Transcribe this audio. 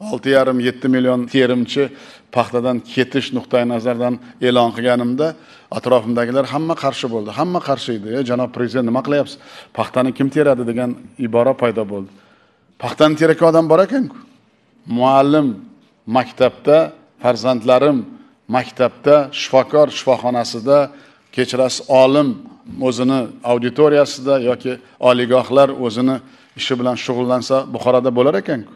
olti yarim yetti million terimchi paxtadan ketish nuqtai nazaridan e'lon qilganimda atrofimdagilar hamma qarshi bo'ldi hamma qarshi edi e janob prezident nima qilyapsiz paxtani kim teradi degan ibora paydo bo'ldi paxtani terayotgan odam bor ekanku muallim maktabda farzandlarim maktabda shifokor shifoxonasida kechirasiz olim o'zini auditoriyasida yoki oliygohlar o'zini ishi bilan shug'ullansa buxoroda bo'lar ekanku